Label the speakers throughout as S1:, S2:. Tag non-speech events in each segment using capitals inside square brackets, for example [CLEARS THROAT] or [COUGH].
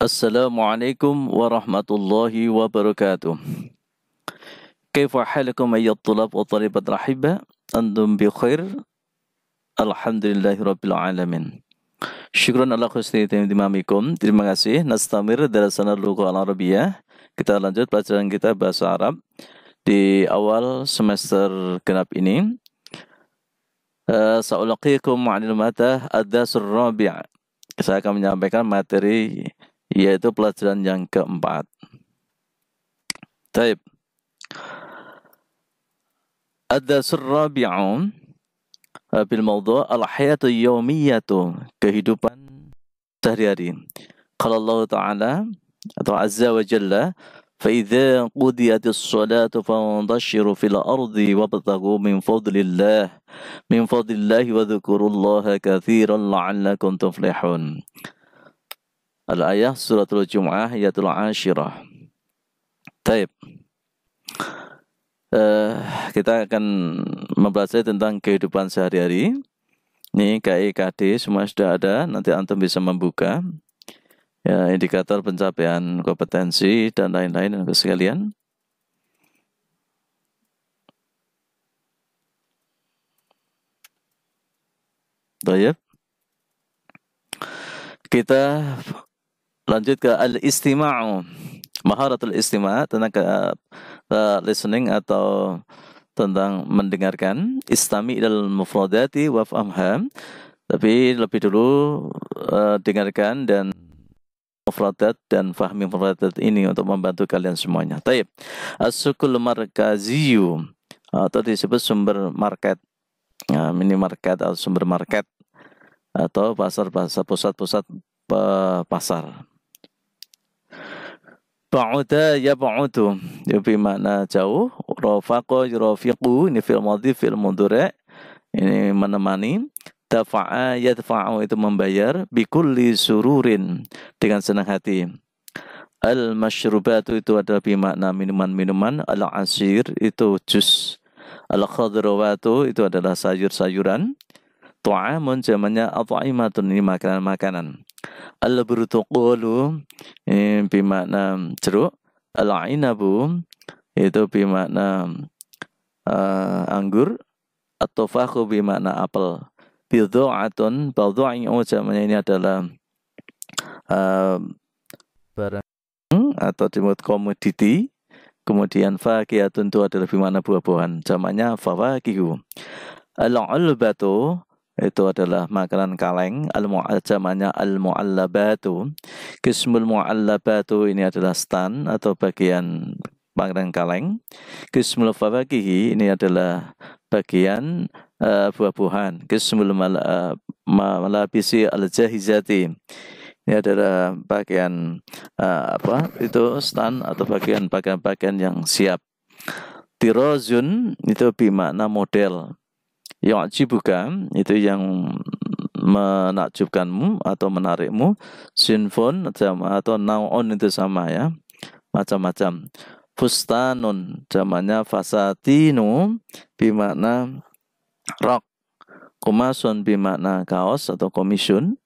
S1: Assalamualaikum warahmatullahi wabarakatuh. كيف حالكم أيها الطلاب والطالبات الأحبة؟ أنتم بخير؟ الحمد لله رب العالمين. Terima kasih. Nastamir darasan lughah al Kita lanjut pelajaran kita bahasa Arab di awal semester genap ini. Uh, Sa'ulaqikum 'anil Saya akan menyampaikan materi yaitu pelajaran yang keempat. Taib. ada dasur rabi'un bil maudhu' al-hayatu yaumiyatu, kehidupan sehari-hari. Kalau Allah Ta'ala atau Azza wa Jalla فإذا قضيت الصلاة فانتشروا في الأرض وابتغوا من فضل الله من فضل الله وذكروا الله كثيرا لعلكم تفلحون al ayat suratul Jum'ah ayatul Ashirah. Taib. Uh, kita akan mempelajari tentang kehidupan sehari-hari. Ini KIKD e semua sudah ada, nanti antum bisa membuka ya, indikator pencapaian kompetensi dan lain-lain dan sekalian. Kita Lanjut ke al-istima'u. Maharatul istima' tentang ke, uh, listening atau tentang mendengarkan. Istami ilal mufradati amham Tapi lebih dulu uh, dengarkan dan mufradat dan fahmi mufradat ini untuk membantu kalian semuanya. Taib. as markaziyu ah, atau disebut sumber market. Nah, minimarket atau sumber market atau pasar-pasar pusat-pusat eh, pasar. Ba'uda ya ba'udu Ya bimana jauh Rafaqo yurafiqu Ini film madhi film mundure Ini menemani Dafa'a dafa'u itu membayar Bikulli sururin Dengan senang hati Al-masyrubatu itu adalah bimakna minuman-minuman Al-asir itu jus Al-khadrawatu itu adalah sayur-sayuran Tu'amun jamannya al imatun ini makanan-makanan Al-burutu qulu bimakna jeruk. al ainabu itu bimakna uh, anggur. Atau tufahu bimakna apel. bidu'atun bidhu'in ujamanya ini adalah uh, barang atau disebut komoditi. Kemudian fakihatun itu adalah bimakna buah-buahan. jamannya fawakihu. Al-ulbatu itu adalah makanan kaleng al mu'ajamannya al mu'allabatu kismul mu'allabatu ini adalah stan atau bagian makanan kaleng kismul fawakihi ini adalah bagian uh, buah-buahan kismul mal, uh, malabisi al jahizati ini adalah bagian uh, apa itu stan atau bagian bagian-bagian yang siap Tirozun itu bimakna model yu'jibuka itu yang menakjubkanmu atau menarikmu sinfon atau naon itu sama ya macam-macam fustanun jamannya fasatinu bimakna rok kumasun bimakna kaos atau komisun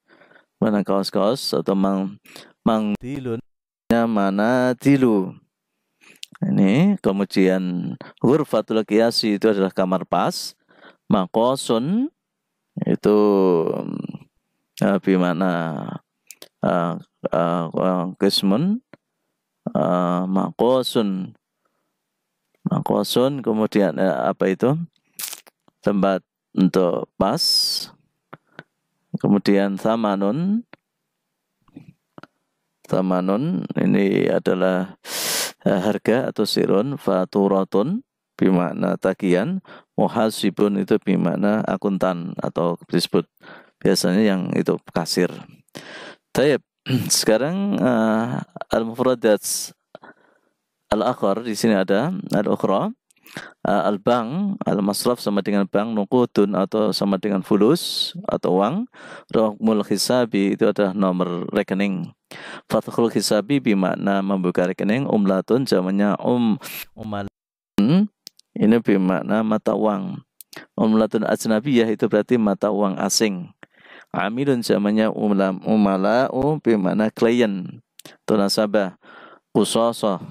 S1: mana kaos-kaos atau mang mang dilun mana dilu ini kemudian hurfatul kiasi itu adalah kamar pas makosun itu eh, bagaimana kismun eh, eh, makosun makosun kemudian apa itu tempat untuk pas kemudian samanun samanun ini adalah harga atau sirun faturatun bimakna takian, muhasibun itu bimakna akuntan atau disebut biasanya yang itu kasir. Taib. [CLEARS THROAT] Sekarang uh, al-mufradat al akhir di sini ada al-ukhra eh, al bang al-masraf sama dengan bank nukudun atau sama dengan fulus atau uang rokmul hisabi itu adalah nomor rekening fathul hisabi bimakna membuka rekening umlatun jamannya um umal ini bermakna mata uang. Umlatun ajnabiyah itu berarti mata uang asing. Amilun zamannya umala'u bermakna klien. Itu Sabah. Kusosah.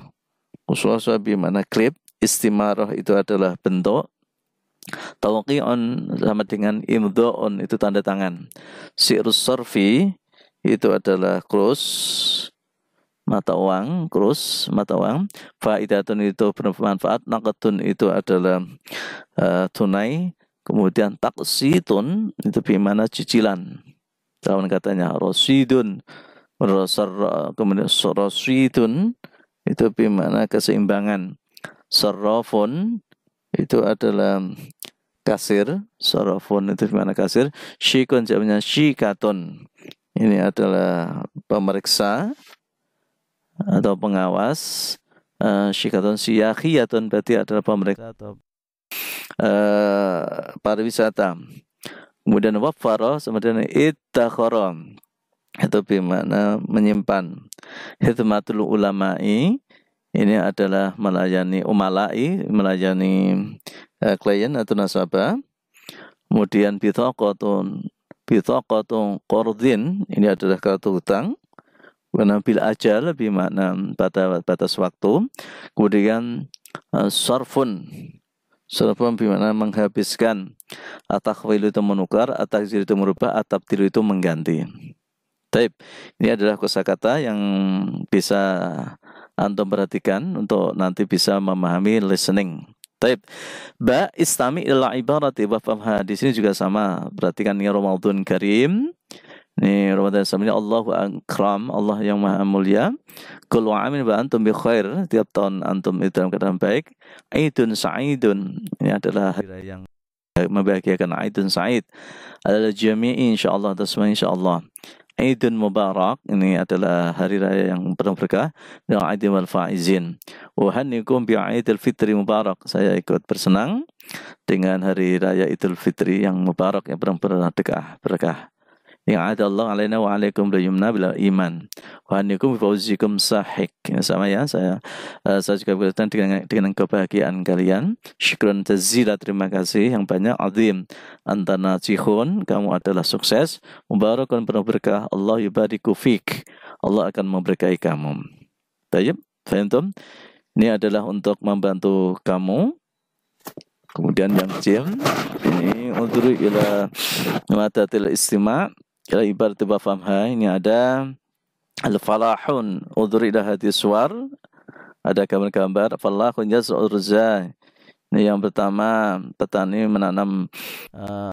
S1: Kusosah bermakna klip. Istimaroh itu adalah bentuk. on sama dengan imdo on itu tanda tangan. Sirus sorfi itu adalah close mata uang, krus mata uang. Faidatun itu bermanfaat, nakatun itu adalah uh, tunai. Kemudian taksitun itu bimana cicilan. Tahun katanya rosidun, kemudian rosidun itu bimana keseimbangan. Sorofon itu adalah kasir, sorofon itu bimana kasir. shikon jawabnya shikaton, Ini adalah pemeriksa atau pengawas eh, shikaton syikaton atau berarti adalah pemerintah atau uh, pariwisata kemudian wafaro kemudian ittakhoro atau bagaimana menyimpan hizmatul ulama'i ini adalah melayani umalai melayani uh, klien atau nasabah kemudian bitokotun, bitokotun kordin ini adalah kartu hutang karena bil lebih makna pada batas waktu. Kemudian eh, sarfun. Sarfun Sorfun bermakna menghabiskan. Atakhwil itu menukar, atakzir itu merubah, atabdil itu mengganti. Taib. Ini adalah kosakata yang bisa antum perhatikan untuk nanti bisa memahami listening. Taib. Ba istami ila ibarati wa fahamha. Di sini juga sama. Perhatikan ini Ramadan Karim Nih, Ramadan Islam ini Allahu Akram, Allah yang Maha Mulia. Kul wa amin wa antum bi khair, tiap tahun antum itu dalam keadaan baik. Aidun sa'idun. Ini adalah hari raya yang membahagiakan Aidun Sa'id. Adalah jami'i insyaallah atas semua insyaallah. Aidun Mubarak ini adalah hari raya yang penuh berkah dan Aidin wal Faizin. Uhanikum bi Aidil Fitri Mubarak. Saya ikut bersenang dengan hari raya Idul Fitri yang mubarak yang penuh berkah. berkah. Yang ada Allah alaina wa alaikum bil yumna bila iman. Wa anikum fauzikum sahik. Ya, sama ya, saya uh, saya juga berkaitan dengan, dengan kebahagiaan kalian. Syukran tazila, terima kasih yang banyak. Azim, antana cihun, kamu adalah sukses. Mubarakun penuh berkah. Allah yubariku fik. Allah akan memberkahi kamu. Tayyib, fahimtum? Ini adalah untuk membantu kamu Kemudian yang jim ini untuk ila matatil istima kalau ibarat bafamha ini ada al-falahun udhri hati suar ada gambar-gambar falahun yaz'ur ini yang pertama petani menanam uh,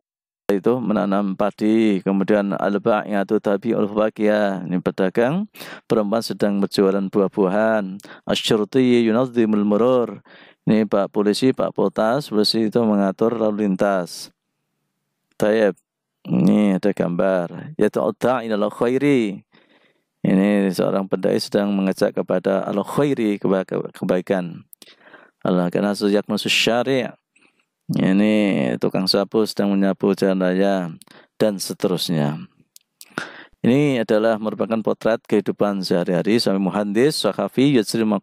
S1: itu menanam padi kemudian al-ba'iyatu tabi ya ini pedagang perempuan sedang berjualan buah-buahan asyurti yunazimul murur ini pak polisi pak potas polisi itu mengatur lalu lintas Tayyip. Ini ada gambar. Ya ta'ta ila khairi. Ini seorang pendai sedang mengajak kepada al khairi kebaikan. Allah karena sejak masuk syariah. ini tukang sapu sedang menyapu jalan raya dan seterusnya. Ini adalah merupakan potret kehidupan sehari-hari suami muhandis, sakafi, yajri amal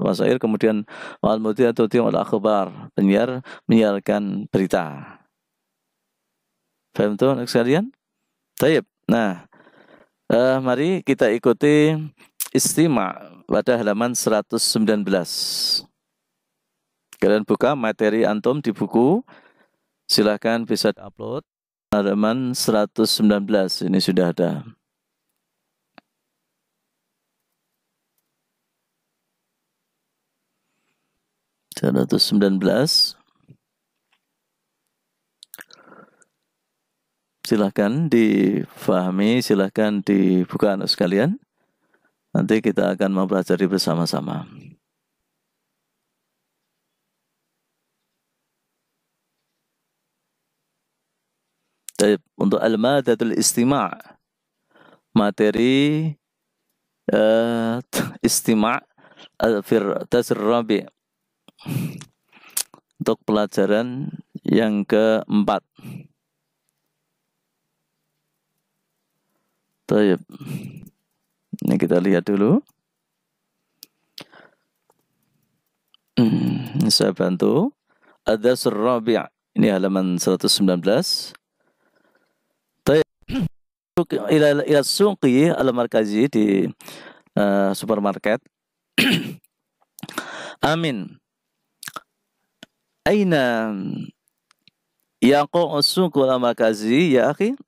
S1: wasair, kemudian wal mutiatutium al akhbar, penyiar menyiarkan berita. Faham tuh anak sekalian? Taib. Nah, uh, mari kita ikuti istimewa pada halaman 119. Kalian buka materi antum di buku. Silahkan bisa upload halaman 119 ini sudah ada. Seratus 119. silahkan difahami, silahkan dibuka anak sekalian. Nanti kita akan mempelajari bersama-sama. Untuk al-madatul istima' materi uh, eh, istima' al-fir rabi untuk pelajaran yang keempat. Tayyip. Ini kita lihat dulu. Hmm, saya bantu. Ada surabi. Ini halaman 119. Tayyip. Ila, ila suqi ala markazi di uh, supermarket. [CLEARS THROAT] Amin. Aina yang kau suq ala markazi ya akhi?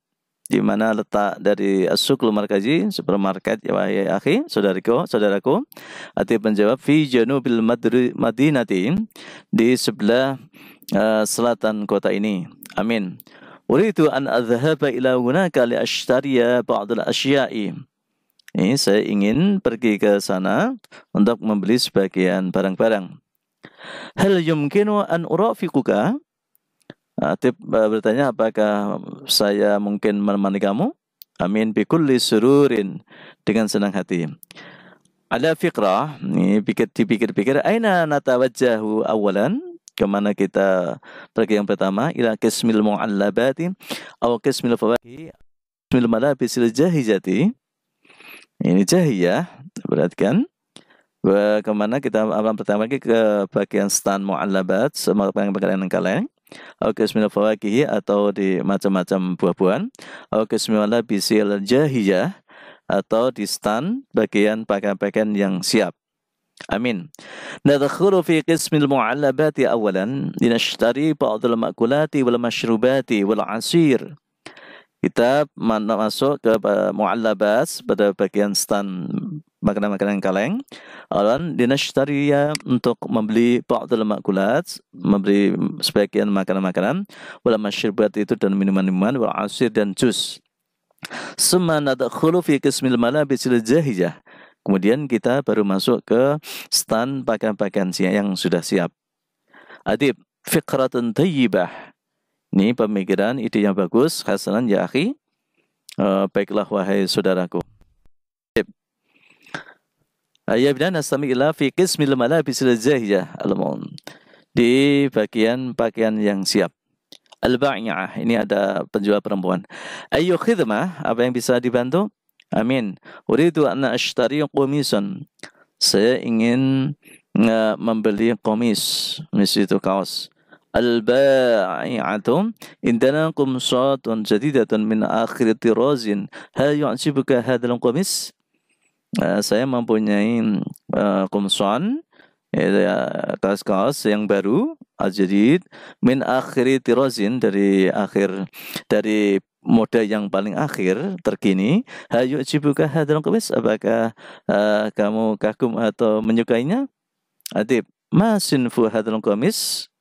S1: di mana letak dari asukul markazi supermarket ya, ya ya akhi saudariku saudaraku arti penjawab fi janubil madinati di sebelah uh, selatan kota ini amin uridu an adhhaba ila hunaka li ashtariya ba'd al asya'i ini saya ingin pergi ke sana untuk membeli sebagian barang-barang hal yumkinu an urafiquka Atib ah, eh, bertanya apakah saya mungkin menemani kamu? Amin bikulli sururin dengan senang hati. Ada fikrah, nih pikir dipikir-pikir, aina natawajjahu awalan? Kemana kita pergi yang pertama? Ila kismil mu'allabati aw kismil fawaki kismil malabisil jahijati. Ini jahiyah, perhatikan. Kemana kita abang pertama lagi ke bagian stan mu'allabat, sama yang bagian yang kaleng au kismil fawakihi atau di macam-macam buah-buahan au kismil bisil jahiyah atau di stan bagian pakaian-pakaian yang siap Amin. Nadkhulu fi qismil mu'allabati awalan linashtari ba'dul makulati wal mashrubati, wal asir. Kita masuk ke mu'allabas pada bagian stan makanan-makanan kaleng. Alan dinashtariya untuk membeli ba'dul makulat, membeli sebagian makanan-makanan, wala masyrubat itu dan minuman-minuman, wal asir dan jus. Summa fi qismil malabisil jahiyah. Kemudian kita baru masuk ke stand pakaian-pakaian yang sudah siap. Adib, fikratun tayyibah. Ini pemikiran, ide yang bagus. Hasanan ya akhi. Eh, baiklah wahai saudaraku. Ya bidan ila fi qismil malabisil zahiyah al Di bagian pakaian yang siap. al ah. Ini ada penjual perempuan. ayo khidmah. Apa yang bisa dibantu? Amin. Uridu anna ashtari komision Saya ingin eh, membeli komis. mis itu kaos. Al-ba'i'atu indana qumsatun jadidatun min akhir tirazin. Hal yu'jibuka hadal komis? uh, saya mempunyai uh, eh, kumson yaitu ya kaos-kaos yang baru al min akhiri tirozin dari akhir dari moda yang paling akhir terkini hayu cibuka hadron komis. apakah uh, kamu kagum atau menyukainya atib masin fu hadron komis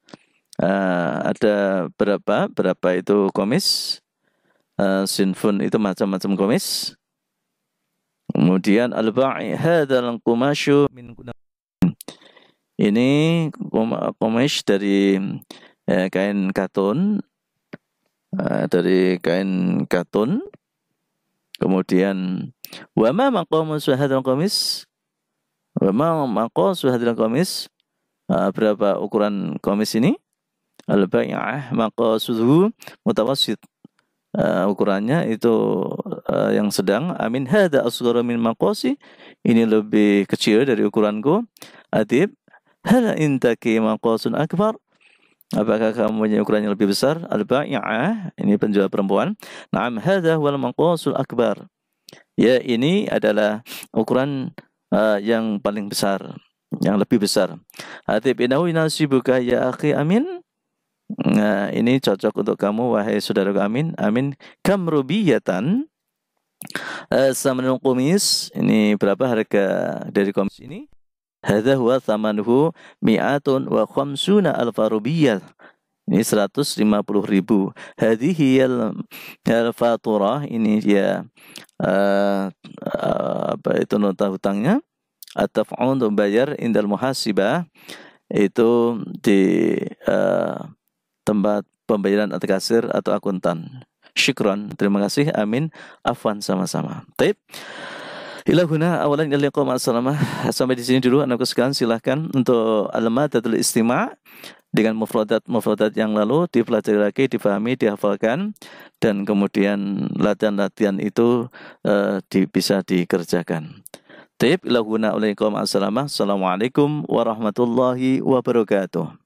S1: uh, ada berapa berapa itu komis uh, sinfun itu macam-macam komis Kemudian al-ba'i hadzal qumasyu min ini kumash dari eh, kain katun eh, dari kain katun kemudian ma maqamu suhadil komis wama maqamu suhadil komis eh, berapa ukuran komis ini al-bai'ah maqasuhu mutawassit Uh, ukurannya itu uh, yang sedang amin hada asghara min maqasi ini lebih kecil dari ukuranku adib hala intaki maqasun akbar Apakah kamu punya ukuran yang lebih besar? Al-ba'i'ah, ini penjual perempuan. Naam hadha wal maqasul akbar. Ya, ini adalah ukuran uh, yang paling besar, yang lebih besar. Hatib inahu inasibuka ya akhi amin. Nah, ini cocok untuk kamu wahai saudaraku amin. Amin. Kam rubiyatan Uh, eh, Samanul kumis ini berapa harga dari kumis ini? Hadza huwa thamanuhu mi'atun wa khamsuna alfa rubiyah. Ini 150 ribu. Hadhihi al-faturah ini ya uh, uh, apa itu nota hutangnya? atau untuk bayar indal muhasibah itu di uh, tempat pembayaran atau kasir atau akuntan. Syukron. Terima kasih. Amin. Afwan sama-sama. taib Ilahuna awalan ila assalamu Sampai di sini dulu anakku sekalian silahkan untuk alamat madatul istima' dengan mufradat-mufradat yang lalu dipelajari lagi, dipahami, dihafalkan dan kemudian latihan-latihan itu uh, di, bisa dikerjakan. Tip, ilahuna alaikum assalamu Assalamualaikum warahmatullahi wabarakatuh.